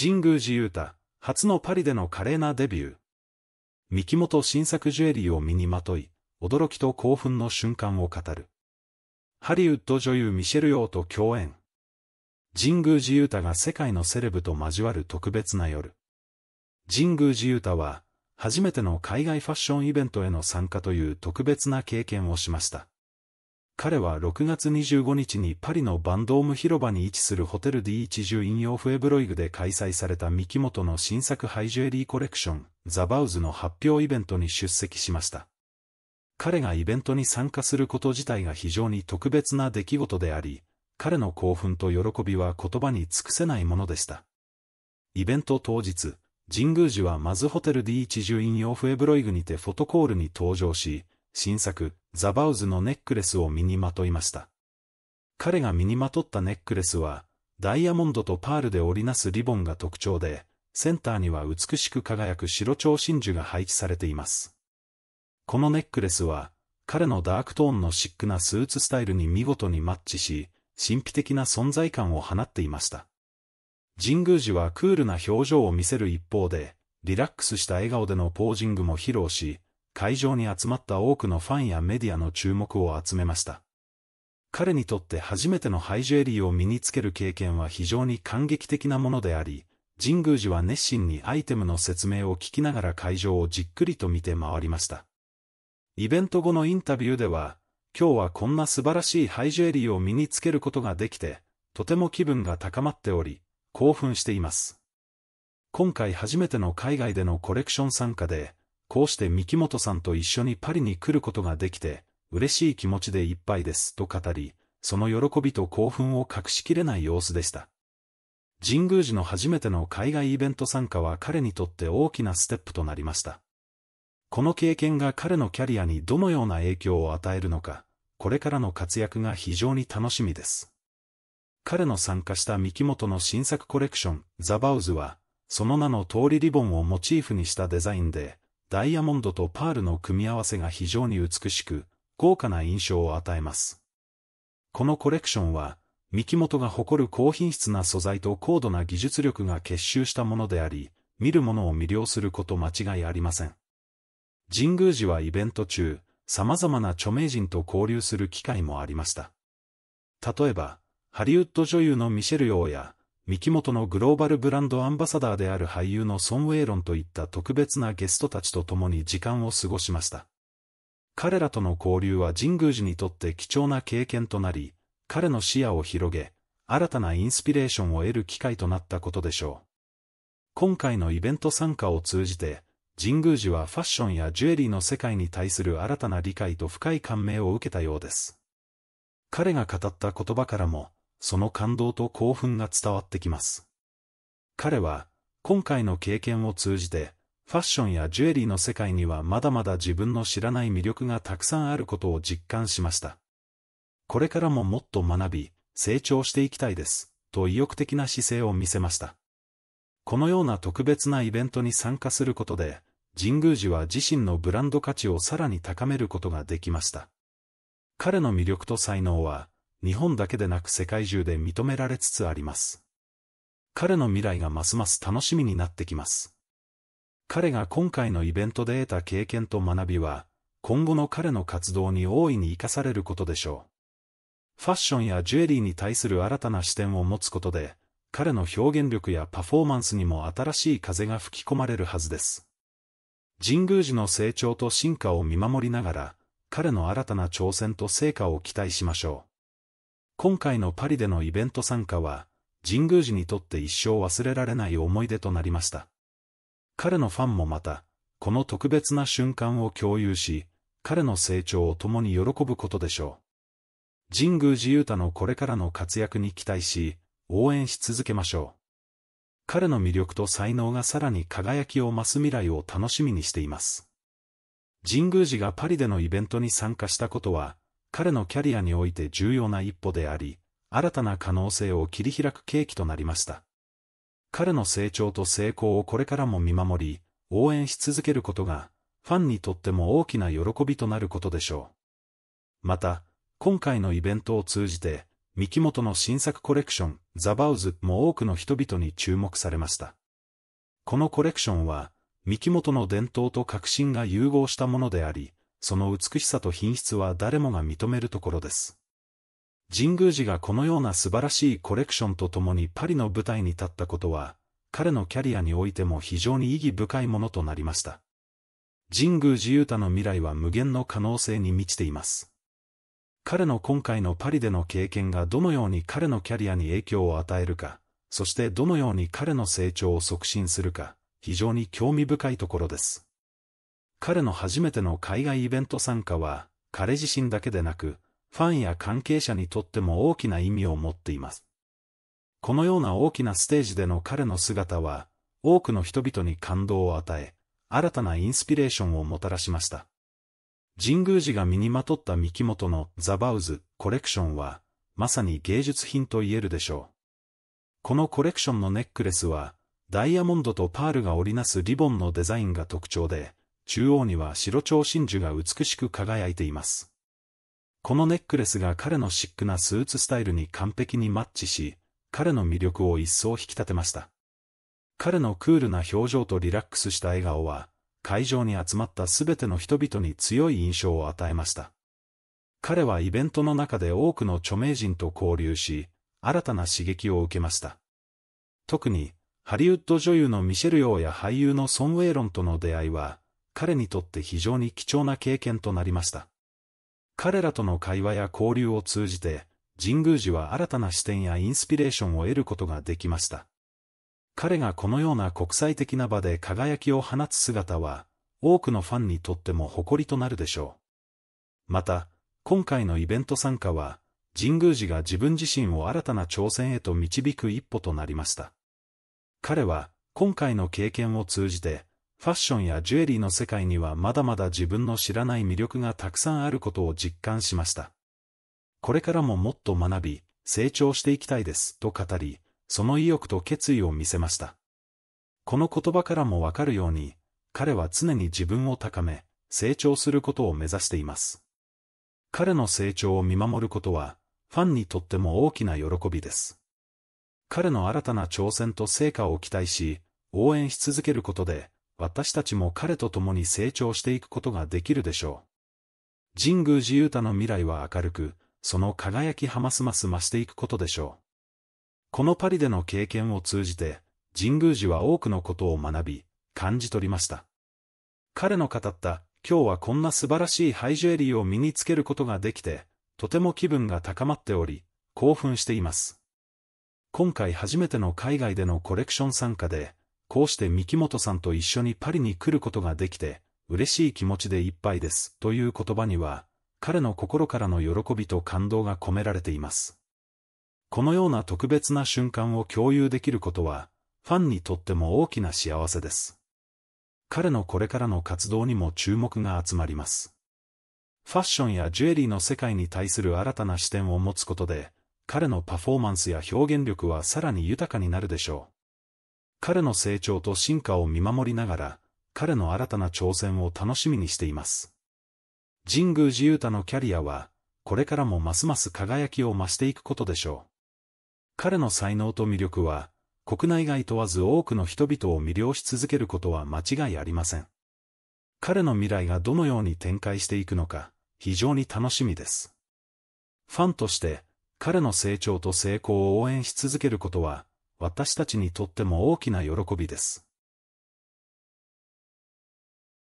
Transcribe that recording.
神宮寺勇太、初のパリでの華麗なデビュー。三木本新作ジュエリーを身にまとい、驚きと興奮の瞬間を語る。ハリウッド女優ミシェル・ヨーと共演。神宮寺勇太が世界のセレブと交わる特別な夜。神宮寺勇太は、初めての海外ファッションイベントへの参加という特別な経験をしました。彼は6月25日にパリのバンドーム広場に位置するホテル d 1 1引用オフエブロイグで開催された三木本の新作ハイジュエリーコレクション、ザバウズの発表イベントに出席しました。彼がイベントに参加すること自体が非常に特別な出来事であり、彼の興奮と喜びは言葉に尽くせないものでした。イベント当日、神宮寺はまずホテル d 1 1引用オフエブロイグにてフォトコールに登場し、新作、ザバウズのネックレスを身にまといました。彼が身にまとったネックレスは、ダイヤモンドとパールで織りなすリボンが特徴で、センターには美しく輝く白蝶真珠が配置されています。このネックレスは、彼のダークトーンのシックなスーツスタイルに見事にマッチし、神秘的な存在感を放っていました。神宮寺はクールな表情を見せる一方で、リラックスした笑顔でのポージングも披露し、会場に集まった多くのファンやメディアの注目を集めました。彼にとって初めてのハイジュエリーを身につける経験は非常に感激的なものであり、神宮寺は熱心にアイテムの説明を聞きながら会場をじっくりと見て回りました。イベント後のインタビューでは、今日はこんな素晴らしいハイジュエリーを身につけることができて、とても気分が高まっており、興奮しています。今回初めての海外でのコレクション参加で、こうして三木本さんと一緒にパリに来ることができて、嬉しい気持ちでいっぱいですと語り、その喜びと興奮を隠しきれない様子でした。神宮寺の初めての海外イベント参加は彼にとって大きなステップとなりました。この経験が彼のキャリアにどのような影響を与えるのか、これからの活躍が非常に楽しみです。彼の参加した三木本の新作コレクション、ザ・バウズは、その名の通りリボンをモチーフにしたデザインで、ダイヤモンドとパールの組み合わせが非常に美しく、豪華な印象を与えます。このコレクションは、三木本が誇る高品質な素材と高度な技術力が結集したものであり、見る者を魅了すること間違いありません。神宮寺はイベント中、様々な著名人と交流する機会もありました。例えば、ハリウッド女優のミシェル・ヨーや、三木本のグローバルブランドアンバサダーである俳優の孫ン・ウェイロンといった特別なゲストたちと共に時間を過ごしました。彼らとの交流は神宮寺にとって貴重な経験となり、彼の視野を広げ、新たなインスピレーションを得る機会となったことでしょう。今回のイベント参加を通じて、神宮寺はファッションやジュエリーの世界に対する新たな理解と深い感銘を受けたようです。彼が語った言葉からも、その感動と興奮が伝わってきます。彼は、今回の経験を通じて、ファッションやジュエリーの世界にはまだまだ自分の知らない魅力がたくさんあることを実感しました。これからももっと学び、成長していきたいです、と意欲的な姿勢を見せました。このような特別なイベントに参加することで、神宮寺は自身のブランド価値をさらに高めることができました。彼の魅力と才能は、日本だけでなく世界中で認められつつあります。彼の未来がますます楽しみになってきます。彼が今回のイベントで得た経験と学びは、今後の彼の活動に大いに活かされることでしょう。ファッションやジュエリーに対する新たな視点を持つことで、彼の表現力やパフォーマンスにも新しい風が吹き込まれるはずです。神宮寺の成長と進化を見守りながら、彼の新たな挑戦と成果を期待しましょう。今回のパリでのイベント参加は、神宮寺にとって一生忘れられない思い出となりました。彼のファンもまた、この特別な瞬間を共有し、彼の成長を共に喜ぶことでしょう。神宮寺勇太のこれからの活躍に期待し、応援し続けましょう。彼の魅力と才能がさらに輝きを増す未来を楽しみにしています。神宮寺がパリでのイベントに参加したことは、彼のキャリアにおいて重要な一歩であり、新たな可能性を切り開く契機となりました。彼の成長と成功をこれからも見守り、応援し続けることが、ファンにとっても大きな喜びとなることでしょう。また、今回のイベントを通じて、三木本の新作コレクション、ザ・バウズも多くの人々に注目されました。このコレクションは、三木本の伝統と革新が融合したものであり、その美しさと品質は誰もが認めるところです。神宮寺がこのような素晴らしいコレクションとともにパリの舞台に立ったことは、彼のキャリアにおいても非常に意義深いものとなりました。神宮寺勇太の未来は無限の可能性に満ちています。彼の今回のパリでの経験がどのように彼のキャリアに影響を与えるか、そしてどのように彼の成長を促進するか、非常に興味深いところです。彼の初めての海外イベント参加は、彼自身だけでなく、ファンや関係者にとっても大きな意味を持っています。このような大きなステージでの彼の姿は、多くの人々に感動を与え、新たなインスピレーションをもたらしました。神宮寺が身にまとった三木本のザ・バウズ・コレクションは、まさに芸術品と言えるでしょう。このコレクションのネックレスは、ダイヤモンドとパールが織りなすリボンのデザインが特徴で、中央には白蝶真珠が美しく輝いています。このネックレスが彼のシックなスーツスタイルに完璧にマッチし、彼の魅力を一層引き立てました。彼のクールな表情とリラックスした笑顔は、会場に集まったすべての人々に強い印象を与えました。彼はイベントの中で多くの著名人と交流し、新たな刺激を受けました。特に、ハリウッド女優のミシェル・ヨーや俳優のソン・ウェイロンとの出会いは、彼にとって非常に貴重な経験となりました。彼らとの会話や交流を通じて、神宮寺は新たな視点やインスピレーションを得ることができました。彼がこのような国際的な場で輝きを放つ姿は、多くのファンにとっても誇りとなるでしょう。また、今回のイベント参加は、神宮寺が自分自身を新たな挑戦へと導く一歩となりました。彼は、今回の経験を通じて、ファッションやジュエリーの世界にはまだまだ自分の知らない魅力がたくさんあることを実感しました。これからももっと学び、成長していきたいです、と語り、その意欲と決意を見せました。この言葉からもわかるように、彼は常に自分を高め、成長することを目指しています。彼の成長を見守ることは、ファンにとっても大きな喜びです。彼の新たな挑戦と成果を期待し、応援し続けることで、私たちも彼と共に成長していくことができるでしょう。神宮寺勇太の未来は明るく、その輝きはますます増していくことでしょう。このパリでの経験を通じて、神宮寺は多くのことを学び、感じ取りました。彼の語った、今日はこんな素晴らしいハイジュエリーを身につけることができて、とても気分が高まっており、興奮しています。今回初めての海外でのコレクション参加で、こうして三木本さんと一緒にパリに来ることができて、嬉しい気持ちでいっぱいです、という言葉には、彼の心からの喜びと感動が込められています。このような特別な瞬間を共有できることは、ファンにとっても大きな幸せです。彼のこれからの活動にも注目が集まります。ファッションやジュエリーの世界に対する新たな視点を持つことで、彼のパフォーマンスや表現力はさらに豊かになるでしょう。彼の成長と進化を見守りながら、彼の新たな挑戦を楽しみにしています。神宮寺勇太のキャリアは、これからもますます輝きを増していくことでしょう。彼の才能と魅力は、国内外問わず多くの人々を魅了し続けることは間違いありません。彼の未来がどのように展開していくのか、非常に楽しみです。ファンとして、彼の成長と成功を応援し続けることは、私たちにとっても大きな喜びです。